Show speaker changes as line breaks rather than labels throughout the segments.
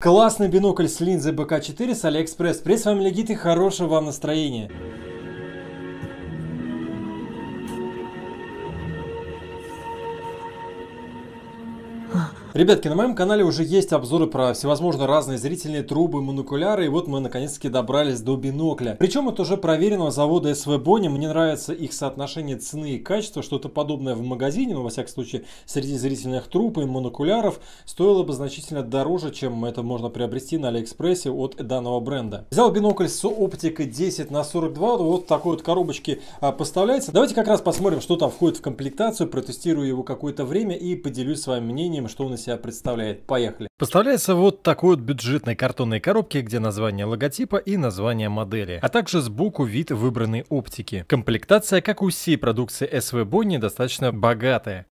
Классный бинокль с линзой БК-4 с Алиэкспресс. Привет, с вами Легит и хорошего вам настроения. А, Ребятки, на моем канале уже есть обзоры про всевозможные разные зрительные трубы, монокуляры, и вот мы наконец-таки добрались до бинокля. Причем это уже проверенного завода СВ Бонни, мне нравится их соотношение цены и качества, что-то подобное в магазине, но во всяком случае среди зрительных труб и монокуляров стоило бы значительно дороже, чем это можно приобрести на Алиэкспрессе от данного бренда. Взял бинокль с оптикой 10 на 42, вот такой вот коробочки а, поставляется. Давайте как раз посмотрим, что там входит в комплектацию, протестирую его какое-то время и поделюсь своим мнением, что он из себя представляет. Поехали. Поставляется вот такой вот бюджетной картонной коробке, где название логотипа и название модели, а также сбоку вид выбранной оптики. Комплектация, как у всей продукции SV Bonnie, достаточно богатая.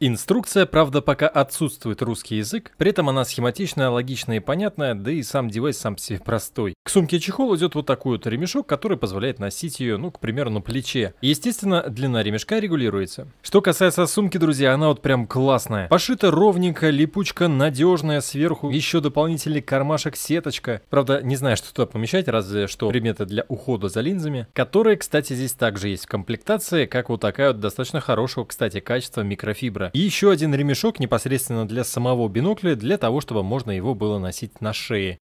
Инструкция, правда, пока отсутствует русский язык, при этом она схематичная, логичная и понятная, да и сам девайс сам себе простой. К сумке чехол идет вот такой вот ремешок, который позволяет носить ее, ну, к примеру, на плече. Естественно, длина ремешка регулируется. Что касается сумки, друзья, она вот прям классная. Пошита ровненько, липучка надежная, сверху еще дополнительный кармашек, сеточка. Правда, не знаю, что туда помещать, разве что предметы для ухода за линзами, которые, кстати, здесь также есть в комплектации, как вот такая вот достаточно хорошего, кстати, качества микрофибра камера. И еще один ремешок непосредственно для самого бинокля, для того, чтобы можно его было носить на шее.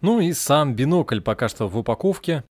Ну и сам бинокль пока что в упаковке.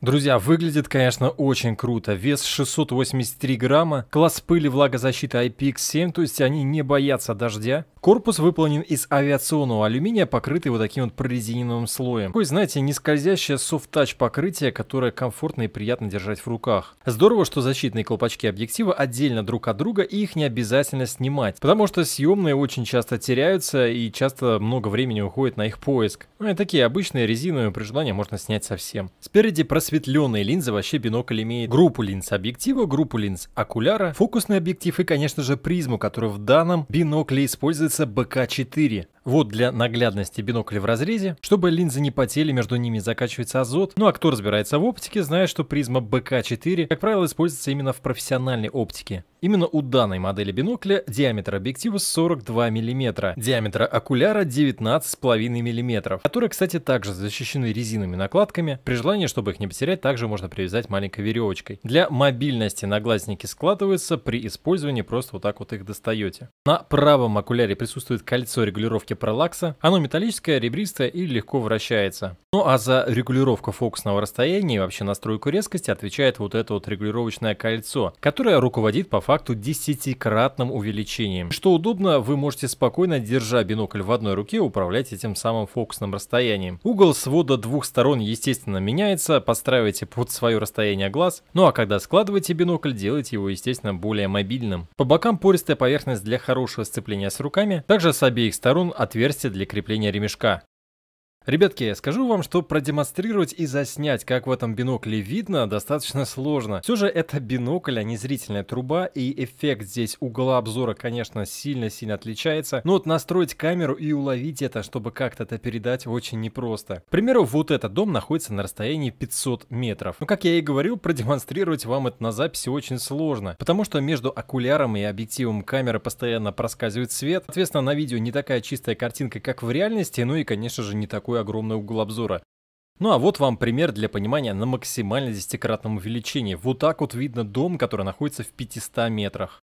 Друзья, выглядит, конечно, очень круто. Вес 683 грамма, класс пыли влагозащиты IPX7, то есть они не боятся дождя. Корпус выполнен из авиационного алюминия, покрытый вот таким вот прорезиненным слоем. Такое, знаете, не скользящее софт-тач покрытие, которое комфортно и приятно держать в руках. Здорово, что защитные колпачки объектива отдельно друг от друга и их не обязательно снимать, потому что съемные очень часто теряются и часто много времени уходит на их поиск. Ну и такие обычные резиновые, при желании можно снять совсем. Спереди просвет просветленные линзы, вообще бинокль имеет группу линз объектива, группу линз окуляра, фокусный объектив и, конечно же, призму, которая в данном бинокле используется БК-4. Вот для наглядности бинокль в разрезе, чтобы линзы не потели, между ними закачивается азот. Ну а кто разбирается в оптике, знает, что призма БК-4, как правило, используется именно в профессиональной оптике. Именно у данной модели бинокля диаметр объектива 42 мм, диаметр окуляра 19,5 мм, которые, кстати, также защищены резиновыми накладками, при желании, чтобы их не потерять, также можно привязать маленькой веревочкой. Для мобильности наглазники складываются, при использовании просто вот так вот их достаете. На правом окуляре присутствует кольцо регулировки пролакса. Оно металлическое, ребристое и легко вращается. Ну а за регулировку фокусного расстояния и вообще настройку резкости отвечает вот это вот регулировочное кольцо, которое руководит по факту десятикратным увеличением. Что удобно, вы можете спокойно, держа бинокль в одной руке, управлять этим самым фокусным расстоянием. Угол свода двух сторон естественно меняется, подстраивается подстраивайте под свое расстояние глаз, ну а когда складываете бинокль, делайте его, естественно, более мобильным. По бокам пористая поверхность для хорошего сцепления с руками, также с обеих сторон отверстие для крепления ремешка. Ребятки, скажу вам, что продемонстрировать и заснять, как в этом бинокле видно, достаточно сложно. Все же это бинокль, а не зрительная труба, и эффект здесь угла обзора, конечно, сильно-сильно отличается. Но вот настроить камеру и уловить это, чтобы как-то это передать, очень непросто. К примеру, вот этот дом находится на расстоянии 500 метров. Но, ну, как я и говорил, продемонстрировать вам это на записи очень сложно, потому что между окуляром и объективом камеры постоянно проскальзывает свет. Соответственно, на видео не такая чистая картинка, как в реальности, ну и, конечно же, не такой огромный угол обзора. Ну а вот вам пример для понимания на максимально десятикратном увеличении. Вот так вот видно дом, который находится в 500 метрах.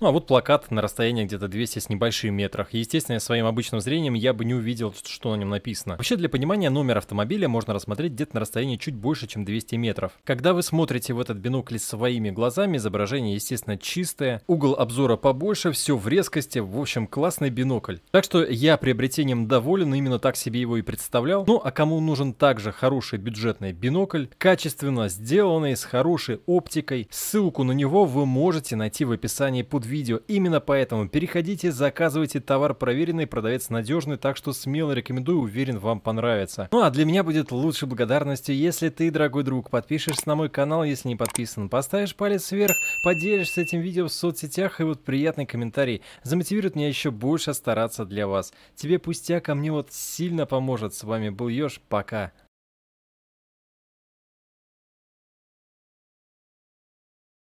Ну а вот плакат на расстоянии где-то 200 с небольшим метрах. естественно, своим обычным зрением я бы не увидел, что на нем написано. Вообще, для понимания, номер автомобиля можно рассмотреть где-то на расстоянии чуть больше, чем 200 метров. Когда вы смотрите в этот бинокль своими глазами, изображение, естественно, чистое, угол обзора побольше, все в резкости, в общем, классный бинокль. Так что я приобретением доволен, именно так себе его и представлял. Ну а кому нужен также хороший бюджетный бинокль, качественно сделанный, с хорошей оптикой, ссылку на него вы можете найти в описании под видео. Именно поэтому переходите, заказывайте товар проверенный, продавец надежный, так что смело рекомендую, уверен, вам понравится. Ну а для меня будет лучше благодарностью, если ты, дорогой друг, подпишешься на мой канал, если не подписан, поставишь палец вверх, поделишься этим видео в соцсетях и вот приятный комментарий замотивирует меня еще больше стараться для вас. Тебе пустяк, а мне вот сильно поможет. С вами был Ёж, пока.